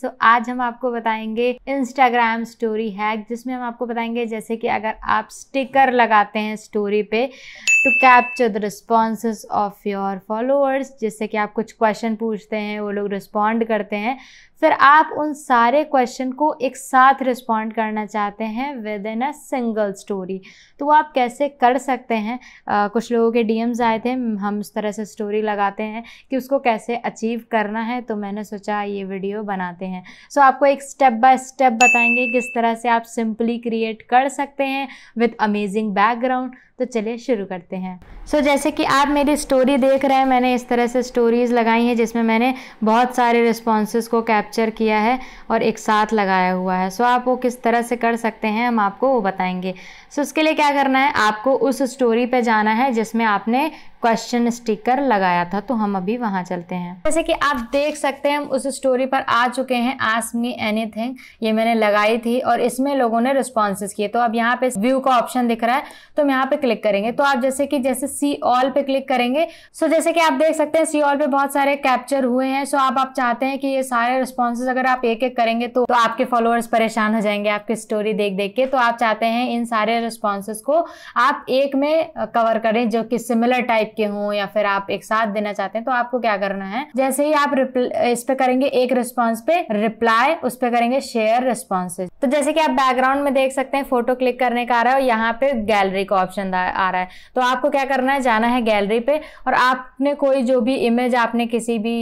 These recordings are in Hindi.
सो so, आज हम आपको बताएंगे इंस्टाग्राम स्टोरी हैक जिसमें हम आपको बताएंगे जैसे कि अगर आप स्टिकर लगाते हैं स्टोरी पे to capture the response of your followers जिससे कि आप कुछ क्वेश्चन पूछते हैं वो लोग रिस्पॉन्ड करते हैं फिर आप उन सारे क्वेश्चन को एक साथ रिस्पॉन्ड करना चाहते हैं within a single story तो वो आप कैसे कर सकते हैं आ, कुछ लोगों के डीएम्स आए थे हम उस तरह से स्टोरी लगाते हैं कि उसको कैसे अचीव करना है तो मैंने सोचा ये वीडियो बनाते हैं सो so, आपको एक स्टेप बाय स्टेप बताएंगे किस तरह से आप सिंपली क्रिएट कर सकते हैं विद अमेजिंग बैकग्राउंड तो चलिए शुरू करते हैं सकते हैं सो so, जैसे कि आप मेरी स्टोरी देख रहे हैं मैंने इस तरह से स्टोरीज़ लगाई हैं जिसमें मैंने बहुत सारे रिस्पॉन्स को कैप्चर किया है और एक साथ लगाया हुआ है सो so, आप वो किस तरह से कर सकते हैं हम आपको वो बताएंगे सो so, उसके लिए क्या करना है आपको उस स्टोरी पर जाना है जिसमें आपने क्वेश्चन स्टिकर लगाया था तो हम अभी वहाँ चलते हैं जैसे कि आप देख सकते हैं हम उस स्टोरी पर आ चुके हैं आस मी थिंग ये मैंने लगाई थी और इसमें लोगों ने रिस्पॉन्स किए तो अब यहाँ पे व्यू का ऑप्शन दिख रहा है तो हम यहाँ पे क्लिक करेंगे तो आप जैसे जैसे कि जैसे सी ऑल पे क्लिक करेंगे सो so, जैसे कि आप देख सकते हैं सी ऑल पे बहुत सारे कैप्चर हुए हैं सो so, आप आप चाहते हैं कि ये सारे रिस्पॉन्सेज अगर आप एक एक करेंगे तो, तो आपके फॉलोअर्स परेशान हो जाएंगे आपकी स्टोरी देख देख के तो आप चाहते हैं इन सारे रिस्पॉन्सेज को आप एक में कवर करें जो कि सिमिलर टाइप के हों या फिर आप एक साथ देना चाहते हैं तो आपको क्या करना है जैसे ही आप इस पे करेंगे एक रिस्पॉन्स पे रिप्लाई उस पर करेंगे शेयर रिस्पॉन्सेज तो जैसे कि आप बैकग्राउंड में देख सकते हैं फोटो क्लिक करने का आ रहा है और यहाँ पे गैलरी का ऑप्शन आ रहा है तो आपको क्या करना है जाना है गैलरी पे और आपने कोई जो भी इमेज आपने किसी भी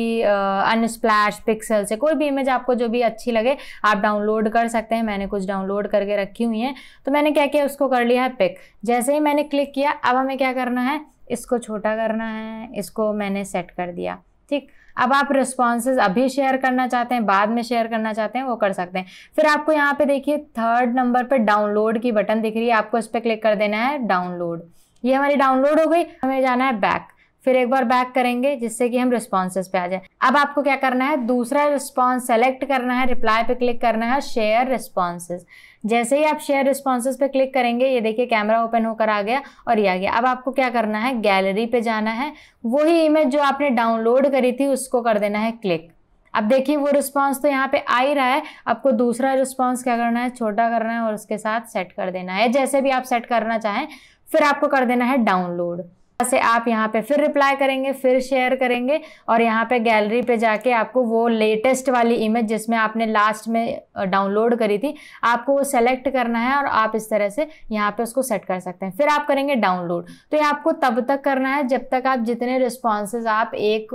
अनस्प्लैश पिक्सल से कोई भी इमेज आपको जो भी अच्छी लगे आप डाउनलोड कर सकते हैं मैंने कुछ डाउनलोड करके रखी हुई हैं तो मैंने क्या किया उसको कर लिया है पिक जैसे ही मैंने क्लिक किया अब हमें क्या करना है इसको छोटा करना है इसको मैंने सेट कर दिया ठीक अब आप रिस्पॉन्सेज अभी शेयर करना चाहते हैं बाद में शेयर करना चाहते हैं वो कर सकते हैं फिर आपको यहाँ पे देखिए थर्ड नंबर पे डाउनलोड की बटन दिख रही है आपको इस पर क्लिक कर देना है डाउनलोड ये हमारी डाउनलोड हो गई हमें जाना है बैक फिर एक बार बैक करेंगे जिससे कि हम रिस्पॉन्सेज पे आ जाए अब आपको क्या करना है दूसरा रिस्पॉन्स सेलेक्ट करना है रिप्लाई पे क्लिक करना है शेयर रिस्पॉन्सेज जैसे ही आप शेयर रिस्पॉन्सेज पे क्लिक करेंगे ये देखिए कैमरा ओपन होकर आ गया और ये आ गया अब आपको क्या करना है गैलरी पे जाना है वही इमेज जो आपने डाउनलोड करी थी उसको कर देना है क्लिक अब देखिए वो रिस्पॉन्स तो यहाँ पे आ ही रहा है आपको दूसरा रिस्पॉन्स क्या करना है छोटा करना है और उसके साथ सेट कर देना है जैसे भी आप सेट करना चाहें फिर आपको कर देना है डाउनलोड से आप यहाँ पे फिर रिप्लाई करेंगे फिर शेयर करेंगे और यहाँ पे गैलरी पे जाके आपको वो लेटेस्ट वाली इमेज जिसमें आपने लास्ट में डाउनलोड करी थी आपको वो सेलेक्ट करना है और आप इस तरह से यहाँ पे उसको सेट कर सकते हैं फिर आप करेंगे डाउनलोड तो ये आपको तब तक करना है जब तक आप जितने रिस्पॉन्सेज आप एक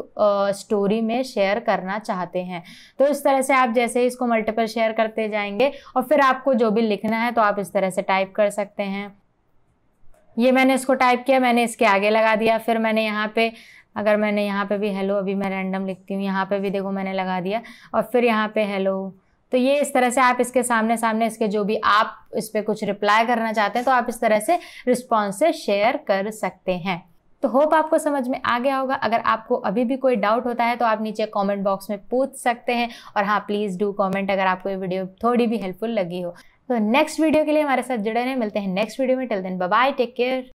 स्टोरी में शेयर करना चाहते हैं तो इस तरह से आप जैसे ही इसको मल्टीपल शेयर करते जाएंगे और फिर आपको जो भी लिखना है तो आप इस तरह से टाइप कर सकते हैं ये मैंने इसको टाइप किया मैंने इसके आगे लगा दिया फिर मैंने यहाँ पे अगर मैंने यहाँ पे भी हेलो अभी मैं रैंडम लिखती हूँ यहाँ पे भी देखो मैंने लगा दिया और फिर यहाँ पे हेलो तो ये इस तरह से आप इसके सामने सामने इसके जो भी आप इस पर कुछ रिप्लाई करना चाहते हैं तो आप इस तरह से रिस्पॉन्स से शेयर कर सकते हैं तो होप आपको समझ में आ गया होगा अगर आपको अभी भी कोई डाउट होता है तो आप नीचे कमेंट बॉक्स में पूछ सकते हैं और हाँ प्लीज़ डू कमेंट अगर आपको ये वीडियो थोड़ी भी हेल्पफुल लगी हो तो नेक्स्ट वीडियो के लिए हमारे साथ जुड़े रहे मिलते हैं नेक्स्ट वीडियो में till then bye take care